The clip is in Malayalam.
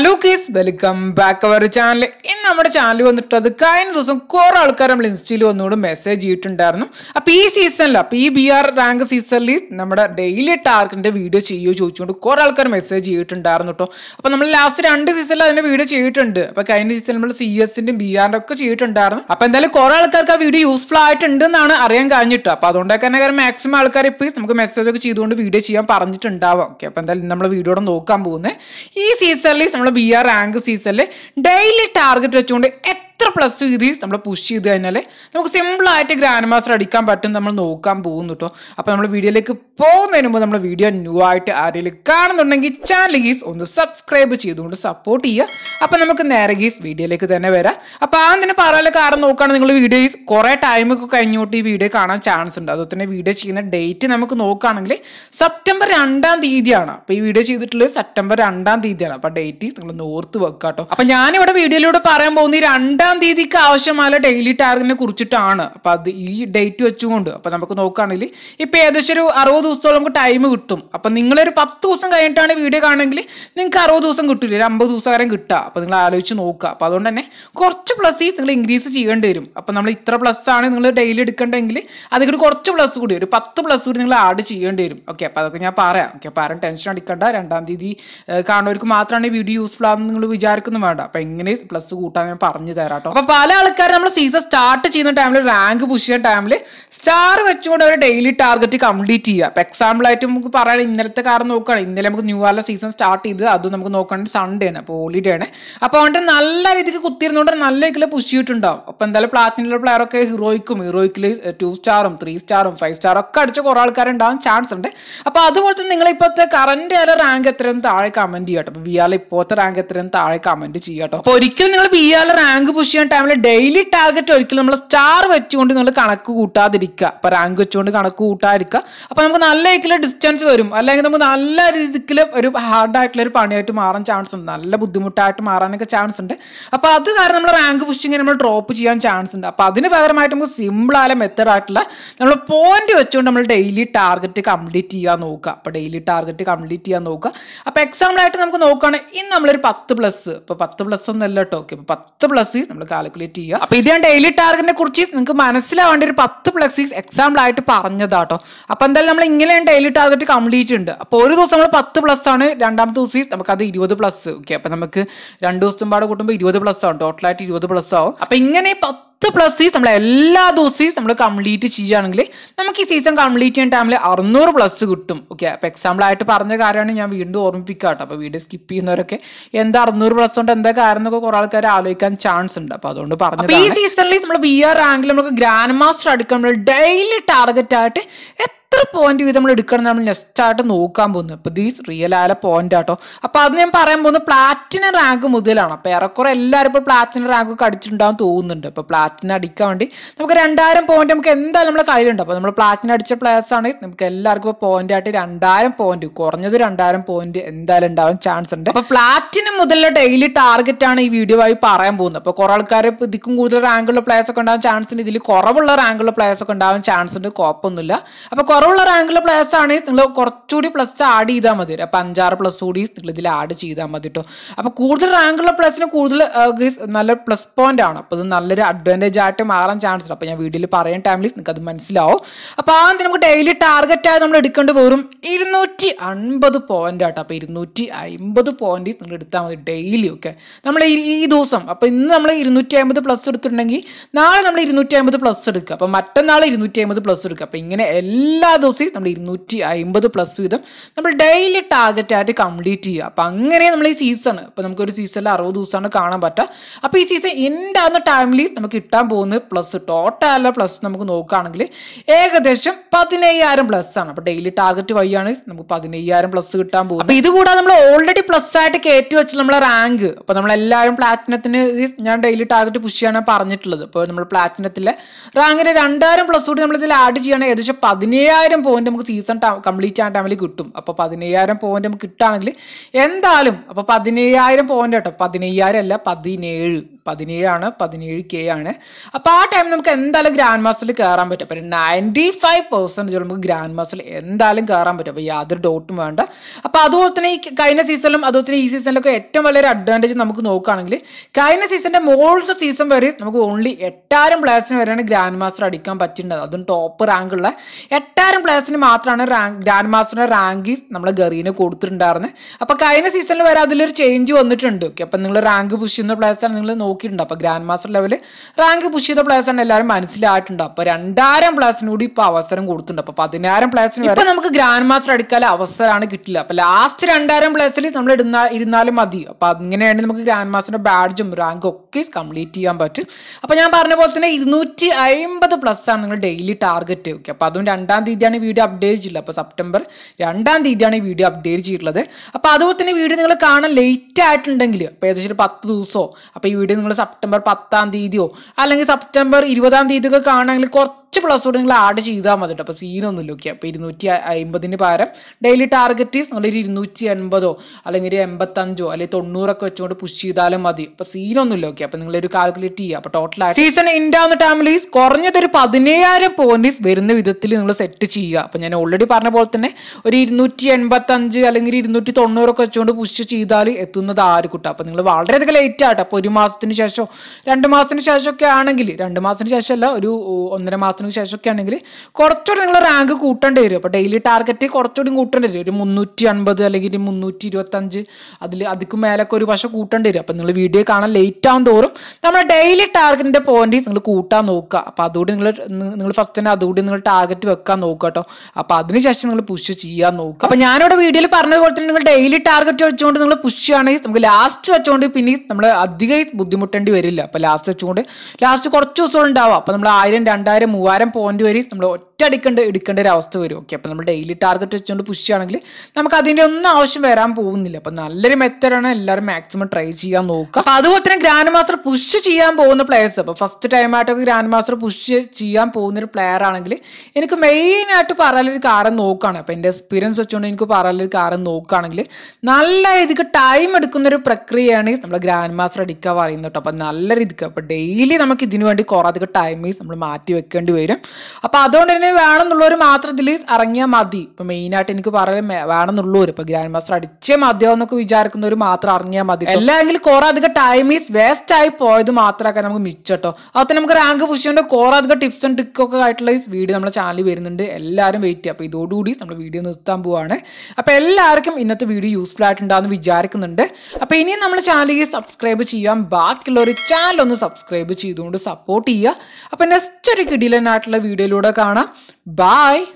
Hello guys welcome back our channel ഇന്ന് നമ്മുടെ ചാനൽ വന്നിട്ട് അത് കഴിഞ്ഞ ദിവസം കുറേ ആൾക്കാർ നമ്മൾ ഇൻസ്റ്റയിൽ വന്നുകൊണ്ട് മെസ്സേജ് ചെയ്തിട്ടുണ്ടായിരുന്നു അപ്പോൾ ഈ സീസണിൽ അപ്പോൾ ഈ ബി ആർ റാങ്ക് സീസണിൽ നമ്മുടെ ഡെയിലി ടാർഗറ്റിൻ്റെ വീഡിയോ ചെയ്യുമോ ചോദിച്ചുകൊണ്ട് കുറേ ആൾക്കാർ മെസ്സേജ് ചെയ്തിട്ടുണ്ടായിരുന്നു കേട്ടോ അപ്പോൾ നമ്മൾ ലാസ്റ്റ് രണ്ട് സീസണിൽ അതിൻ്റെ വീഡിയോ ചെയ്തിട്ടുണ്ട് അപ്പോൾ കഴിഞ്ഞ സീസൺ നമ്മൾ സി എസിൻ്റെയും ബി ആറിൻ്റെ ഒക്കെ ചെയ്തിട്ടുണ്ടായിരുന്നു അപ്പോൾ എന്തായാലും കുറേ ആൾക്കാർക്ക് ആ വീഡിയോ യൂസ്ഫുൾ ആയിട്ടുണ്ട് എന്നാണ് അറിയാൻ കഴിഞ്ഞിട്ട് അപ്പോൾ അതുകൊണ്ടൊക്കെ തന്നെ കാരണം മാക്സിമം ആൾക്കാർ ഇപ്പോൾ നമുക്ക് മെസ്സേജ് ഒക്കെ ചെയ്തുകൊണ്ട് വീഡിയോ ചെയ്യാൻ പറഞ്ഞിട്ടുണ്ടാവാം ഓക്കെ അപ്പോൾ എന്തായാലും നമ്മൾ വീഡിയോടെ നോക്കാൻ പോകുന്നത് ഈ സീസണിൽ നമ്മൾ നമ്മുടെ ബി ആർ റാങ്ക് സീസണിൽ ഡെയിലി ടാർഗറ്റ് വെച്ചുകൊണ്ട് പ്ലസ് ടു ഇതീസ് നമ്മൾ പുഷ് ചെയ്ത് കഴിഞ്ഞാൽ നമുക്ക് സിമ്പിളായിട്ട് ഗ്രാൻഡ് മാസ്റ്റർ അടിക്കാൻ പറ്റും നമ്മൾ നോക്കാൻ പോകുന്നു കേട്ടോ അപ്പോൾ നമ്മൾ വീഡിയോയിലേക്ക് പോകുന്നതിന് മുമ്പ് നമ്മൾ വീഡിയോ ന്യൂ ആയിട്ട് ആരെങ്കിലും കാണുന്നുണ്ടെങ്കിൽ ചാനൽ ഗീസ് ഒന്ന് സബ്സ്ക്രൈബ് ചെയ്തുകൊണ്ട് സപ്പോർട്ട് ചെയ്യുക അപ്പോൾ നമുക്ക് നേരെ ഗീസ് വീഡിയോയിലേക്ക് തന്നെ വരാം അപ്പോൾ ആ തന്നെ പറയാനുള്ള കാരണം നോക്കുകയാണെങ്കിൽ നിങ്ങൾ വീഡിയോ ഗീസ് കുറേ ടൈമൊക്കെ കഴിഞ്ഞോട്ട് ഈ വീഡിയോ കാണാൻ ചാൻസ് ഉണ്ട് അതുപോലെ തന്നെ വീഡിയോ ചെയ്യുന്ന ഡേറ്റ് നമുക്ക് നോക്കുകയാണെങ്കിൽ സെപ്റ്റംബർ രണ്ടാം തീയതിയാണ് അപ്പോൾ ഈ വീഡിയോ ചെയ്തിട്ടുള്ളത് സെപ്റ്റംബർ രണ്ടാം തീയതിയാണ് അപ്പോൾ ഡേറ്റ് നിങ്ങൾ ഓർത്ത് വെക്കുക കേട്ടോ അപ്പോൾ ഞാനിവിടെ വീഡിയോയിലൂടെ പറയാൻ പോകുന്ന ഈ രണ്ടാം തീയതിക്ക് ആവശ്യമായ ഡെയിലി ടാർഗറ്റിനെ കുറിച്ചിട്ടാണ് അപ്പോൾ അത് ഈ ഡേറ്റ് വെച്ചുകൊണ്ട് അപ്പോൾ നമുക്ക് നോക്കുകയാണെങ്കിൽ ഇപ്പോൾ ഏകദേശം ഒരു അറുപത് ദിവസത്തോളം നമുക്ക് ടൈം കിട്ടും അപ്പോൾ നിങ്ങളൊരു പത്ത് ദിവസം കഴിഞ്ഞിട്ടാണ് വീഡിയോ കാണുമെങ്കിൽ നിങ്ങൾക്ക് അറുപത് ദിവസം കിട്ടില്ല ഒരു അമ്പത് ദിവസം വരെ കിട്ടുക അപ്പോൾ നിങ്ങൾ ആലോചിച്ച് നോക്കുക അപ്പോൾ അതുകൊണ്ട് തന്നെ കുറച്ച് പ്ലസ് നിങ്ങൾ ഇൻക്രീസ് ചെയ്യേണ്ടി വരും അപ്പോൾ നമ്മൾ ഇത്ര പ്ലസ് ആണ് നിങ്ങൾ ഡെയിലി എടുക്കേണ്ടെങ്കിൽ അതിൽ കുറച്ച് പ്ലസ് കൂടി ഒരു പത്ത് പ്ലസ് കൂടി നിങ്ങൾ ആഡ് ചെയ്യേണ്ടി വരും ഓക്കെ അപ്പോൾ അതൊക്കെ ഞാൻ പറയാം ഓക്കെ അപ്പോൾ ആരും ടെൻഷൻ അടിക്കണ്ട രണ്ടാം തീയതി കാണുന്നവർക്ക് മാത്രമാണ് വീഡിയോ യൂസ്ഫുൾ ആണെന്ന് നിങ്ങൾ വിചാരിക്കുന്നു വേണ്ട അപ്പോൾ എങ്ങനെ പ്ലസ് കൂട്ടാൻ ഞാൻ പറഞ്ഞു തരാം അപ്പൊ പല ആൾക്കാരും നമ്മൾ സീസൺ സ്റ്റാർട്ട് ചെയ്യുന്ന ടൈമിൽ റാങ്ക് പുഷ് ചെയ്യുന്ന ടൈമിൽ സ്റ്റാർ വെച്ചുകൊണ്ട് അവർ ഡെയിലി ടാർഗറ്റ് കംപ്ലീറ്റ് ചെയ്യുക അപ്പൊ എക്സാമ്പിൾ ആയിട്ട് നമുക്ക് പറയാൻ ഇന്നലത്തെ കാരണം നോക്കുകയാണ് ഇന്നലെ നമുക്ക് ന്യൂ ആർല സീസൺ സ്റ്റാർട്ട് ചെയ്ത് അത് നമുക്ക് നോക്കേണ്ടത് സൺഡേ ആണ് അപ്പോൾ ഹോളിഡേ ആണ് അപ്പോൾ അവൻ്റെ നല്ല രീതിക്ക് കുത്തിയിരുന്നുകൊണ്ട് നല്ല രീതിയിൽ പുഷ് ചെയ്തിട്ടുണ്ടാവും അപ്പോൾ എന്തായാലും പ്ലാറ്റിനുള്ള ഒക്കെ ഹീറോയ്ക്കും ഹീറോയ്ക്കിൽ ടു സ്റ്റാറും ത്രീ സ്റ്റാറും ഫൈവ് സ്റ്റാറും ഒക്കെ അടിച്ച കുറേ ആൾക്കാരുണ്ടാവും ചാൻസ് ഉണ്ട് അപ്പോൾ അതുപോലെ തന്നെ നിങ്ങൾ ഇപ്പോഴത്തെ കറൻറ്റ് ഏറെ റാങ്ക് എത്രയും താഴെ കമന്റ് ചെയ്യട്ടോ അപ്പോൾ ബി ആറിൽ ഇപ്പോഴത്തെ റാങ്ക് എത്രയും താഴെ കമന്റ് ചെയ്യാട്ടോ അപ്പോൾ ഒരിക്കലും നിങ്ങൾ ബി റാങ്ക് പുഷ് പുഷ് ചെയ്യുന്ന ടൈമിൽ ഡെയിലി ടാർഗറ്റ് ഒരിക്കലും നമ്മൾ സ്റ്റാർ വെച്ചുകൊണ്ട് നിങ്ങൾ കണക്ക് കൂട്ടാതിരിക്കുക ഇപ്പോൾ റാങ്ക് വെച്ചുകൊണ്ട് കണക്ക് കൂട്ടാതിരിക്കുക അപ്പോൾ നമുക്ക് നല്ല രീതിയിൽ ഡിസ്റ്റൻസ് വരും അല്ലെങ്കിൽ നമുക്ക് നല്ല രീതിയിൽ ഒരു ഹാർഡായിട്ടുള്ള ഒരു പണിയായിട്ട് മാറാൻ ചാൻസ് ഉണ്ട് നല്ല ബുദ്ധിമുട്ടായിട്ട് മാറാനൊക്കെ ചാൻസ് ഉണ്ട് അപ്പോൾ അത് കാരണം നമ്മൾ റാങ്ക് പുഷിങ്ങിന് നമ്മൾ ഡ്രോപ്പ് ചെയ്യാൻ ചാൻസ് ഉണ്ട് അപ്പോൾ അതിന് പകരമായിട്ട് നമുക്ക് സിമ്പിളായ ആയിട്ടുള്ള നമ്മൾ പോയിന്റ് വെച്ചുകൊണ്ട് നമ്മൾ ഡെയിലി ടാർഗറ്റ് കംപ്ലീറ്റ് ചെയ്യാൻ നോക്കുക അപ്പോൾ ഡെയിലി ടാർഗറ്റ് കംപ്ലീറ്റ് ചെയ്യാൻ നോക്കുക അപ്പോൾ എക്സാമ്പിളായിട്ട് നമുക്ക് നോക്കുകയാണെങ്കിൽ ഇന്ന് നമ്മളൊരു പത്ത് പ്ലസ് ഇപ്പോൾ പത്ത് പ്ലസ് ഒന്നല്ല കേട്ടോ ഓക്കെ ഇപ്പോൾ പത്ത് പ്ലസ് നമ്മൾ കാൽക്കുലേറ്റ് ചെയ്യുക അപ്പോൾ ഇത് ഞാൻ ഡെയിലി ടാർഗറ്റിനെ കുറിച്ച് നിങ്ങൾക്ക് മനസ്സിലാവേണ്ട ഒരു പത്ത് പ്ലക്സീസ് എക്സാമ്പിൾ ആയിട്ട് പറഞ്ഞതാട്ടോ അപ്പോൾ എന്തായാലും നമ്മൾ ഇങ്ങനെയാണ് ഡെയിലി ടാർഗറ്റ് കംപ്ലീറ്റ് ഉണ്ട് അപ്പോൾ ഒരു ദിവസം നമ്മൾ പത്ത് പ്ലസ് ആണ് രണ്ടാമത്തെ ദിവസം അത് ഇരുപത് പ്ലസ് ഓക്കെ അപ്പോൾ നമുക്ക് രണ്ട് ദിവസം പാടെ കൂട്ടുമ്പോൾ ഇരുപത് പ്ലസ് ആവും ടോട്ടലായിട്ട് ഇരുപത് പ്ലസ് ആവും അപ്പോൾ ഇങ്ങനെ പത്ത് പത്ത് പ്ലസ് സീസ് നമ്മൾ എല്ലാ ദിവസവും നമ്മൾ കംപ്ലീറ്റ് ചെയ്യുകയാണെങ്കിൽ നമുക്ക് ഈ സീസൺ കംപ്ലീറ്റ് ചെയ്യുന്ന ടൈമിൽ അറുന്നൂറ് പ്ലസ് കിട്ടും ഓക്കെ അപ്പം എക്സാമ്പിൾ ആയിട്ട് പറഞ്ഞ കാര്യമാണ് ഞാൻ വീണ്ടും ഓർമ്മിപ്പിക്കുക കേട്ടോ അപ്പോൾ വീഡിയോ സ്കിപ്പ് ചെയ്യുന്നവരൊക്കെ എന്താ അറുന്നൂറ് പ്ലസ് കൊണ്ട് എന്താ കാര്യം എന്നൊക്കെ കുറേ ആൾക്കാർ ആലോചിക്കാൻ ചാൻസ് ഉണ്ട് അപ്പോൾ അതുകൊണ്ട് പറഞ്ഞു ഈ സീസണിൽ നമ്മൾ ബി ആർ റാങ്കിൽ നമുക്ക് ഗ്രാൻഡ് മാസ്റ്റർ അടുക്കുമ്പോൾ ഡെയിലി ടാർഗറ്റ് ആയിട്ട് എത്ര പോയിന്റ് വീതം നമ്മൾ എടുക്കണം നമ്മൾ നെക്സ്റ്റ് ആയിട്ട് നോക്കാൻ പോകുന്നത് അപ്പോൾ ദീസ് റിയൽ ആയ പോയിന്റ് ആട്ടോ അപ്പോൾ അത് ഞാൻ പറയാൻ പോകുന്നത് പ്ലാറ്റിനം റാങ്ക് മുതലാണ് അപ്പൊ ഏറെക്കുറെ എല്ലാവരും ഇപ്പോൾ പ്ലാറ്റിനം റാങ്ക് ഒക്കെ അടിച്ചിട്ടുണ്ടാകും തോന്നുന്നുണ്ട് അപ്പൊ പ്ലാറ്റിനം അടിക്കാൻ വേണ്ടി നമുക്ക് രണ്ടായിരം പോയിന്റ് നമുക്ക് എന്തായാലും നമ്മുടെ കയ്യിലുണ്ട് അപ്പോൾ നമ്മൾ പ്ലാറ്റിന അടിച്ച പ്ലേയേഴ്സ് ആണ് നമുക്ക് എല്ലാവർക്കും ഇപ്പൊ പോയിന്റ് ആയിട്ട് രണ്ടായിരം പോയിന്റ് കുറഞ്ഞത് രണ്ടായിരം പോയിന്റ് എന്തായാലും ഉണ്ടാവും ചാൻസ് ഉണ്ട് അപ്പോൾ പ്ലാറ്റിനം മുതലുള്ള ഡെയിലി ടാർഗറ്റ് ആണ് ഈ വീഡിയോ ആയി പറയാൻ പോകുന്നത് അപ്പോൾ കുറെ ആൾക്കാർ ഇതിക്കും കൂടുതൽ റാങ്കുള്ള പ്ലേയേഴ്സ് ഒക്കെ ഉണ്ടാകാൻ ചാൻസ് ഉണ്ട് ഇതിൽ കുറവുള്ള റാങ്കുള്ള പ്ലേയേഴ്സ് ഒക്കെ ഉണ്ടാകാൻ ചാൻസ് ഉണ്ട് കുഴപ്പമൊന്നുമില്ല അപ്പോൾ കുറവുള്ള റാങ്കിലെ പ്ലേസ് ആണെങ്കിൽ നിങ്ങൾ കുറച്ചുകൂടി പ്ലസ് ആഡ് ചെയ്താൽ മതി അപ്പം അഞ്ചാറ് പ്ലസ് കൂടി നിങ്ങൾ ഇതിൽ ആഡ് ചെയ്താൽ മതി കേട്ടോ അപ്പൊ കൂടുതൽ റാങ്കുള്ള പ്ലസിന് കൂടുതൽ നല്ല പ്ലസ് പോയിന്റ് ആണ് അപ്പോൾ ഇത് നല്ലൊരു അഡ്വാൻറ്റേജ് ആയിട്ട് മാറാൻ ചാൻസ് ഉണ്ട് അപ്പോൾ ഞാൻ വീഡിയോയിൽ പറയുന്ന ടൈമിൽ നിങ്ങൾക്ക് അത് മനസ്സിലാവും അപ്പോൾ ആ നമുക്ക് ഡെയിലി ടാർഗറ്റ് ടാർഗറ്റായി നമ്മൾ എടുക്കേണ്ടത് വെറും ഇരുന്നൂറ്റി അൻപത് പോയിന്റ് ആട്ടോ അപ്പോൾ ഇരുന്നൂറ്റി അമ്പത് പോയിന്റ് നിങ്ങൾ എടുത്താൽ മതി ഡെയിലി ഒക്കെ നമ്മൾ ഈ ദിവസം അപ്പോൾ ഇന്ന് നമ്മൾ ഇരുന്നൂറ്റി അമ്പത് പ്ലസ് എടുത്തിട്ടുണ്ടെങ്കിൽ നാളെ നമ്മൾ ഇരുന്നൂറ്റി അമ്പത് പ്ലസ് എടുക്കുക അപ്പോൾ മറ്റന്നാൾ ഇരുന്നൂറ്റി അമ്പത് പ്ലസ് എടുക്കുക അപ്പോൾ ഇങ്ങനെ എല്ലാ എല്ലാ ദിവസവും നമ്മൾ ഇരുന്നൂറ്റി അമ്പത് പ്ലസ് വീതം നമ്മൾ ഡെയിലി ടാർഗറ്റ് ആയിട്ട് കംപ്ലീറ്റ് ചെയ്യുക അപ്പം അങ്ങനെ നമ്മൾ ഈ സീസൺ ഇപ്പം നമുക്കൊരു സീസണിൽ അറുപത് ദിവസമാണ് കാണാൻ പറ്റുക അപ്പോൾ ഈ സീസൺ എൻ്റെ ആകുന്ന ടൈമിൽ നമുക്ക് കിട്ടാൻ പോകുന്നത് പ്ലസ് ടോട്ടല പ്ലസ് നമുക്ക് നോക്കുകയാണെങ്കിൽ ഏകദേശം പതിനയ്യായിരം പ്ലസ് ആണ് അപ്പോൾ ഡെയിലി ടാർഗറ്റ് വഴിയാണ് നമുക്ക് പതിനയ്യായിരം പ്ലസ് കിട്ടാൻ പോകും അപ്പോൾ ഇതുകൂടാതെ നമ്മൾ ഓൾറെഡി പ്ലസ് ആയിട്ട് കയറ്റി വെച്ച നമ്മളെ റാങ്ക് അപ്പോൾ നമ്മളെല്ലാവരും പ്ലാറ്റിനത്തിന് ഞാൻ ഡെയിലി ടാർഗറ്റ് പുഷ് ചെയ്യാനാണ് പറഞ്ഞിട്ടുള്ളത് അപ്പോൾ നമ്മൾ പ്ലാറ്റിനത്തിലെ റാങ്കിന് രണ്ടായിരം പ്ലസ് കൂടി നമ്മൾ ഇതിൽ ആഡ് ചെയ്യുകയാണെങ്കിൽ ഏകദേശം പതിനേഴ് പതിനയ്യായിരം പോയിന്റ് നമുക്ക് സീസൺ കംപ്ലീറ്റ് ആയ ടൈമിൽ കിട്ടും അപ്പോൾ പതിനയ്യായിരം പോയിന്റ് നമുക്ക് കിട്ടുകയാണെങ്കിൽ എന്തായാലും അപ്പോൾ പതിനയ്യായിരം പോയിന്റ് കേട്ടോ പതിനയ്യായിരം അല്ല പതിനേഴ് പതിനേഴാണ് പതിനേഴ് കെ ആണ് അപ്പോൾ ആ ടൈം നമുക്ക് എന്തായാലും ഗ്രാൻഡ് മാസ്റ്റർ കയറാൻ പറ്റും അപ്പം നയൻറ്റി ഫൈവ് പെർസെൻറ്റേജ് നമുക്ക് ഗ്രാൻഡ് മാസ്റ്റർ എന്തായാലും കയറാൻ പറ്റും അപ്പോൾ യാതൊരു ഡൗട്ടും വേണ്ട അപ്പോൾ അതുപോലെ തന്നെ ഈ കഴിഞ്ഞ സീസണിലും അതുപോലെ തന്നെ ഈ സീസണിലൊക്കെ ഏറ്റവും വലിയൊരു അഡ്വാൻറ്റേജ് നമുക്ക് നോക്കുകയാണെങ്കിൽ കഴിഞ്ഞ സീസണിൻ്റെ മോൾസ് സീസൺ വരെ നമുക്ക് ഓൺലി എട്ടായിരം പ്ലേയേഴ്സിന് വരെയാണ് ഗ്രാൻഡ് മാസ്റ്റർ അടിക്കാൻ പറ്റുന്നത് അതും ടോപ്പ് റാങ്കുള്ള എട്ടായിരം പ്ലേയേഴ്സിന് മാത്രമാണ് റാങ്ക് ഗ്രാൻഡ് മാസ്റ്ററിൻ്റെ റാങ്ക് നമ്മളെ ഗറീന് കൊടുത്തിട്ടുണ്ടായിരുന്നത് അപ്പോൾ കഴിഞ്ഞ സീസണിൽ വരെ അതിലൊരു ചേഞ്ച് വന്നിട്ടുണ്ട് ഓക്കെ അപ്പം നിങ്ങൾ റാങ്ക് പുഷ് ചെയ്യുന്ന പ്ലേയേഴ്സാണ് നിങ്ങൾ നോക്കി നോക്കിയിട്ടുണ്ട് അപ്പോൾ grand master level rank push ചെയ്ത ആണ് എല്ലാവരും മനസ്സിലായിട്ടുണ്ട് അപ്പോൾ രണ്ടായിരം പ്ലേയേഴ്സിന് കൂടി ഇപ്പോൾ അവസരം കൊടുത്തിട്ടുണ്ട് അപ്പോൾ പതിനായിരം പ്ലേയേഴ്സിന് വരെ നമുക്ക് ഗ്രാൻഡ് മാസ്റ്റർ എടുക്കാൻ അവസരമാണ് കിട്ടില്ല അപ്പോൾ ലാസ്റ്റ് രണ്ടായിരം പ്ലേയേഴ്സിൽ നമ്മൾ ഇടുന്ന ഇരുന്നാലും മതി അപ്പോൾ അങ്ങനെയാണ് നമുക്ക് ഗ്രാൻഡ് മാസ്റ്ററിൻ്റെ ബാഡ്ജും റാങ്കും ഒക്കെ കംപ്ലീറ്റ് ചെയ്യാൻ പറ്റും അപ്പോൾ ഞാൻ പറഞ്ഞ പോലെ തന്നെ ഇരുന്നൂറ്റി അമ്പത് പ്ലസ് ആണ് നിങ്ങൾ ഡെയിലി ടാർഗറ്റ് ഓക്കെ അപ്പോൾ അതും രണ്ടാം തീയതിയാണ് വീഡിയോ അപ്ഡേറ്റ് ചെയ്തിട്ടുള്ളത് അപ്പോൾ സെപ്റ്റംബർ രണ്ടാം തീയതിയാണ് ഈ വീഡിയോ അപ്ഡേറ്റ് ചെയ്തിട്ടുള്ളത് അപ്പോൾ അതുപോലെ തന്നെ വീഡിയോ നിങ്ങൾ കാണാൻ ലേറ്റ് ആയിട്ടുണ്ടെങ്കിൽ അപ്പോൾ ഏകദേശം ഒരു പത്ത് ദിവസമോ അപ്പോൾ ഈ വീഡിയോ നിങ്ങൾ സെപ്റ്റംബർ പത്താം തീയതിയോ അല്ലെങ്കിൽ സെപ്റ്റംബർ ഇരുപതാം തീയതിയൊക്കെ കാണുകയാണെങ്കിൽ കുറച്ച് കുറച്ച് പ്ലസ് കൂടി നിങ്ങൾ ആഡ് ചെയ്താൽ മതി കേട്ടോ അപ്പോൾ സീനൊന്നും ഇല്ല ഓക്കെ അപ്പോൾ ഇരുന്നൂറ്റി അമ്പതിന് പകരം ഡെയിലി ടാർഗറ്റ് നല്ലൊരു ഇരുന്നൂറ്റി എൺപതോ അല്ലെങ്കിൽ ഒരു എൺപത്തഞ്ചോ അല്ലെങ്കിൽ തൊണ്ണൂറൊക്കെ വെച്ചുകൊണ്ട് പുഷ് ചെയ്താലും മതി അപ്പോൾ സീനൊന്നും ഇല്ല ഓക്കെ അപ്പോൾ നിങ്ങളൊരു കാൽക്കുലേറ്റ് ചെയ്യുക അപ്പോൾ ടോട്ടൽ സീസൺ ഇൻഡ് ആവുന്ന ടാമിലീസ് കുറഞ്ഞതൊരു പതിനേഴായിരം പോയിന്റ്സ് വരുന്ന വിധത്തിൽ നിങ്ങൾ സെറ്റ് ചെയ്യുക അപ്പോൾ ഞാൻ ഓൾറെഡി പറഞ്ഞ പോലെ തന്നെ ഒരു ഇരുന്നൂറ്റി എൺപത്തഞ്ച് അല്ലെങ്കിൽ ഇരുന്നൂറ്റി തൊണ്ണൂറൊക്കെ വെച്ചുകൊണ്ട് പുഷ് ചെയ്താൽ എത്തുന്നത് ആര് ആരുക്കുട്ട അപ്പോൾ നിങ്ങൾ വളരെയധികം ലേറ്റ് ആട്ടോ അപ്പോൾ ഒരു മാസത്തിന് ശേഷം രണ്ട് മാസത്തിന് ശേഷമൊക്കെ ആണെങ്കിൽ രണ്ട് മാസത്തിന് ശേഷമല്ല ഒരു ഒന്നര മാസം മാസത്തിന് ശേഷമൊക്കെ ആണെങ്കിൽ കുറച്ചുകൂടി നിങ്ങൾ റാങ്ക് കൂട്ടേണ്ടി വരും അപ്പോൾ ഡെയിലി ടാർഗറ്റ് കുറച്ചുകൂടി കൂട്ടേണ്ടി വരും ഒരു മുന്നൂറ്റി അൻപത് അല്ലെങ്കിൽ മുന്നൂറ്റി ഇരുപത്തഞ്ച് അതിൽ അതിക്കും മേലൊക്കെ ഒരു പക്ഷേ കൂട്ടേണ്ടി വരും അപ്പോൾ നിങ്ങൾ വീഡിയോ കാണാൻ ലേറ്റ് ആകും തോറും നമ്മുടെ ഡെയിലി ടാർഗറ്റിൻ്റെ പോയിന്റ് നിങ്ങൾ കൂട്ടാൻ നോക്കുക അപ്പോൾ അതുകൂടി നിങ്ങൾ നിങ്ങൾ ഫസ്റ്റ് തന്നെ അതുകൂടി നിങ്ങൾ ടാർഗറ്റ് വെക്കാൻ നോക്കുക കേട്ടോ അപ്പോൾ അതിനുശേഷം നിങ്ങൾ പുഷ് ചെയ്യാൻ നോക്കുക അപ്പോൾ ഞാനിവിടെ വീഡിയോയിൽ പോലെ തന്നെ നിങ്ങൾ ഡെയിലി ടാർഗറ്റ് വെച്ചുകൊണ്ട് നിങ്ങൾ പുഷ് ചെയ്യുകയാണെങ്കിൽ നമുക്ക് ലാസ്റ്റ് വെച്ചുകൊണ്ട് പിന്നെ നമ്മൾ അധികം ബുദ്ധിമുട്ടേണ്ടി വരില്ല അപ്പോൾ ലാസ്റ്റ് വെച്ചുകൊണ്ട് ലാസ്റ്റ് കുറച്ച് ദിവസം ഉണ്ടാവും അപ്പോൾ നമ്മൾ ആയിരം രണ്ടായിരം മൂവായിരം ഗുരുവാരം പോയിന്റ് വരെ നമ്മൾ ഒറ്റയടിക്കേണ്ട എടുക്കേണ്ട ഒരു അവസ്ഥ വരും ഓക്കെ അപ്പോൾ നമ്മൾ ഡെയിലി ടാർഗറ്റ് വെച്ചുകൊണ്ട് പുഷ് ചെയ്യുകയാണെങ്കിൽ നമുക്ക് അതിൻ്റെ ഒന്നും ആവശ്യം വരാൻ പോകുന്നില്ല അപ്പോൾ നല്ലൊരു മെത്തേഡാണ് എല്ലാവരും മാക്സിമം ട്രൈ ചെയ്യാൻ നോക്കുക അപ്പോൾ അതുപോലെ തന്നെ ഗ്രാൻഡ് മാസ്റ്റർ പുഷ് ചെയ്യാൻ പോകുന്ന പ്ലെയേഴ്സ് അപ്പോൾ ഫസ്റ്റ് ടൈമായിട്ടൊക്കെ ഗ്രാൻഡ് മാസ്റ്റർ പുഷ് ചെയ്യാൻ പോകുന്ന ഒരു പ്ലെയർ ആണെങ്കിൽ എനിക്ക് മെയിനായിട്ട് പറയാനൊരു കാരം നോക്കുകയാണ് അപ്പോൾ എൻ്റെ എക്സ്പീരിയൻസ് വെച്ചുകൊണ്ട് എനിക്ക് പറയാനൊരു കാരം നോക്കുകയാണെങ്കിൽ നല്ല രീതിക്ക് ടൈം എടുക്കുന്ന ഒരു പ്രക്രിയയാണ് നമ്മൾ ഗ്രാൻഡ് മാസ്റ്റർ അടിക്കുക പറയുന്നത് കേട്ടോ അപ്പോൾ നല്ല രീതിക്ക് അപ്പോൾ ഡെയിലി നമുക്ക് ഇതിനു വേണ്ടി കുറേ അധികം ടൈം നമ്മൾ മാറ്റി വെക്കേണ്ടി വരും അപ്പോൾ അതുകൊണ്ട് തന്നെ വേണമെന്നുള്ളവർ മാത്രം ഇതിൽ ഇറങ്ങിയാൽ മതി ഇപ്പം മെയിനായിട്ട് എനിക്ക് പറയാൻ വേണമെന്നുള്ളവർ ഇപ്പം ഗ്രാൻഡ് മാസ്റ്റർ അടിച്ചേ മതിയാവും എന്നൊക്കെ വിചാരിക്കുന്നവർ മാത്രം ഇറങ്ങിയാൽ മതി അല്ലെങ്കിൽ കുറെ അധികം ടൈം ഈസ് വേസ്റ്റ് ആയി പോയത് മാത്രമാക്കാൻ നമുക്ക് മിച്ചട്ടോ അതുപോലെ നമുക്ക് റാങ്ക് പുഷ് ചെയ്യേണ്ട കുറെ അധികം ടിപ്സ് ആൻഡ് ട്രിക്ക് ഒക്കെ ആയിട്ടുള്ള ഈ വീഡിയോ നമ്മുടെ ചാനലിൽ വരുന്നുണ്ട് എല്ലാവരും വെയിറ്റ് ചെയ്യുക അപ്പോൾ ഇതോടുകൂടി നമ്മൾ വീഡിയോ നിർത്താൻ പോവാണ് അപ്പോൾ എല്ലാവർക്കും ഇന്നത്തെ വീഡിയോ യൂസ്ഫുൾ ആയിട്ടുണ്ടാകുന്ന വിചാരിക്കുന്നുണ്ട് അപ്പോൾ ഇനിയും നമ്മുടെ ചാനലിൽ സബ്സ്ക്രൈബ് ചെയ്യാം ബാക്കിയുള്ളൊരു ചാനൽ ഒന്ന് സബ്സ്ക്രൈബ് ചെയ്തുകൊണ്ട് സപ്പോർട്ട് ചെയ്യുക അപ്പോൾ നെക്സ്റ്റ് ഒരു കിടിലനായിട്ടുള്ള വീഡിയോയിലൂടെ കാണാം Bye.